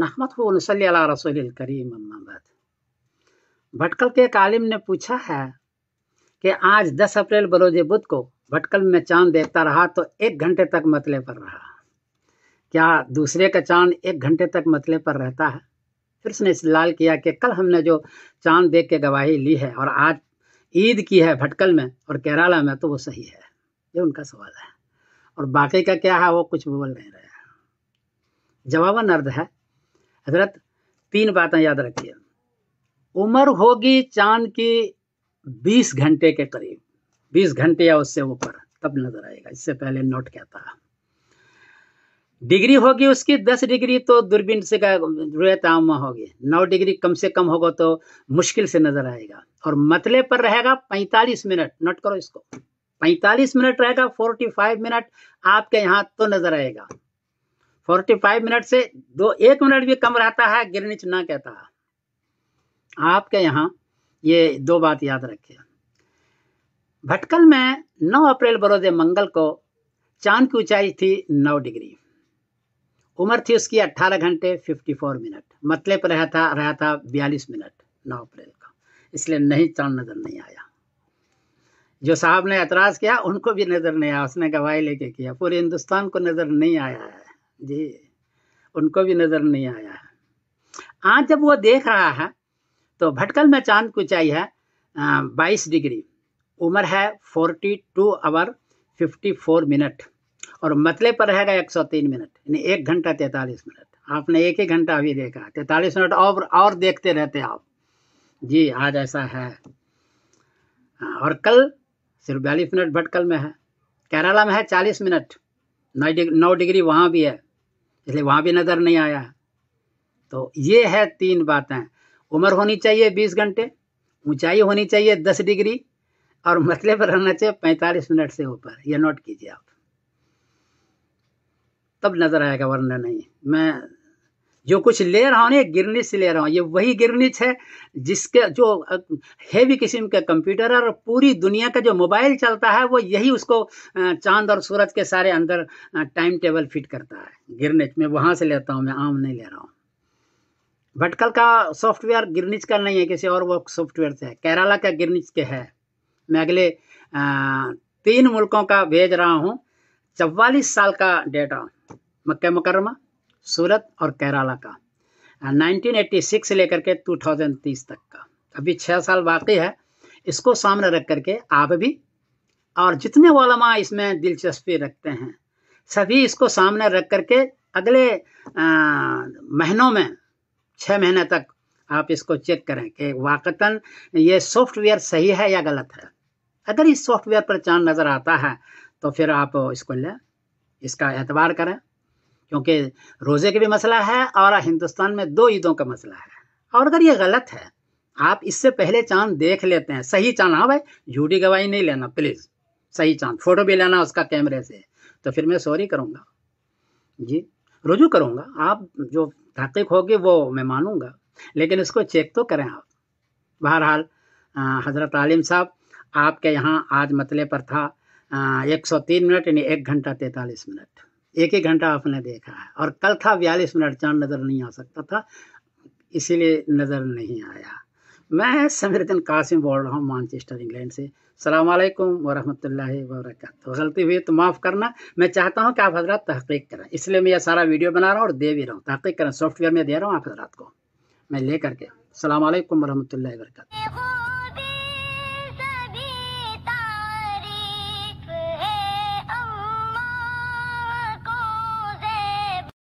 नहमत हो नसली रसोल करीम अम्माबाद भटकल के एक आलिम ने पूछा है कि आज 10 अप्रैल बरोज बुद्ध को भटकल में चांद देखता रहा तो एक घंटे तक मतले पर रहा क्या दूसरे का चांद एक घंटे तक मतले पर रहता है फिर उसने इसलाल किया कि कल हमने जो चांद देख के गवाही ली है और आज ईद की है भटकल में और केरला में तो वो सही है ये उनका सवाल है और बाकी का क्या है वो कुछ बोल नहीं रहे जवाबन अर्ध है हजरत तीन बातें याद रखिए उम्र होगी चांद की बीस घंटे के करीब बीस घंटे या उससे ऊपर तब नजर आएगा इससे पहले नोट क्या था डिग्री होगी उसकी दस डिग्री तो दूरबीन से रुएतामा होगी नौ डिग्री कम से कम होगा तो मुश्किल से नजर आएगा और मतले पर रहेगा पैंतालीस मिनट नोट करो इसको पैंतालीस मिनट रहेगा फोर्टी फाइव मिनट आपके यहाँ तो नजर आएगा फोर्टी फाइव मिनट से दो एक मिनट भी कम रहता है गिरनी ना कहता है आपके यहाँ ये दो बात याद रखिए भटकल में 9 अप्रैल बरोजे मंगल को चांद की ऊंचाई थी 9 डिग्री उम्र थी उसकी 18 घंटे 54 मिनट मतले पर रहा था रहा था 42 मिनट 9 अप्रैल का इसलिए नहीं चांद नज़र नहीं आया जो साहब ने एतराज़ किया उनको भी नज़र नहीं आया उसने गवाही लेके किया पूरे हिंदुस्तान को नज़र नहीं आया है जी उनको भी नज़र नहीं आया है आज हाँ, जब वो देख रहा है तो भटकल में चांद कुछ आई है बाईस डिग्री उम्र है forty two hour fifty four minute और मतले पर रहेगा एक सौ तीन मिनट यानी एक घंटा तैंतालीस मिनट आपने एक ही घंटा अभी देखा तैंतालीस मिनट और और देखते रहते आप जी आज ऐसा है और कल सिर्फ बयालीस मिनट भटकल में है केरला में है चालीस मिनट नौ डिग्री नौ डिग्री वहाँ भी है इसलिए वहाँ भी नज़र नहीं आया तो ये है तीन बातें उम्र होनी चाहिए बीस घंटे ऊंचाई होनी चाहिए दस डिग्री और मसले मतलब पर रहना चाहिए पैंतालीस मिनट से ऊपर यह नोट कीजिए आप तब नज़र आएगा वरना नहीं मैं जो कुछ ले रहा हूँ ये गिरनिच से ले रहा हूँ ये वही गिरनिच है जिसके जो हैवी किस्म का कंप्यूटर है और पूरी दुनिया का जो मोबाइल चलता है वो यही उसको चांद और सूरज के सारे अंदर टाइम टेबल फिट करता है गिरनिच में वहाँ से लेता हूँ मैं आम नहीं ले रहा हूँ भटकल का सॉफ्टवेयर गिरनिच का नहीं है किसी और वो सॉफ्टवेयर से है केरला का गिरनिच के है मैं अगले तीन मुल्कों का भेज रहा हूँ चवालीस साल का डेटा मक्का मुकरमा सूरत और केरला का 1986 से लेकर के 2030 तक का अभी छः साल बाकी है इसको सामने रख करके आप भी और जितने वालमा इसमें दिलचस्पी रखते हैं सभी इसको सामने रख करके अगले महीनों में छः महीने तक आप इसको चेक करें कि वाकता ये सॉफ्टवेयर सही है या गलत है अगर इस सॉफ्टवेयर पर चांद नज़र आता है तो फिर आप इसको लें इसका एतबार करें क्योंकि रोज़े का भी मसला है और हिंदुस्तान में दो ईदों का मसला है और अगर ये गलत है आप इससे पहले चांद देख लेते हैं सही चांद हाँ भाई झूठी गवाही नहीं लेना प्लीज़ सही चांद फोटो भी लेना उसका कैमरे से तो फिर मैं सॉरी करूँगा जी रुजू करूँगा आप जो तहकीक होगी वो मैं मानूंगा लेकिन उसको चेक तो करें आप बहरहाल हज़रत आलिम साहब आपके यहाँ आज मतले पर था एक सौ तीन मिनट यानी एक घंटा तैंतालीस मिनट एक एक घंटा आपने देखा है और कल था बयालीस मिनट चांद नज़र नहीं आ सकता था इसीलिए नज़र नहीं आया मैं समीरदीन कासिम बोल रहा हूँ मानचेस्टर इंग्लैंड से सलामकुम अलैकुम वरक गलती हुई तो माफ़ करना मैं चाहता हूँ कि आप हजरात तहकीक करें इसलिए मैं यह सारा वीडियो बना रहा हूँ और दे भी रहा हूँ तहकीक करें सॉफ्टवेयर में दे रहा हूँ आप हजरात को मैं ले करके सलाम वरहमल वरहमतुल्लाहि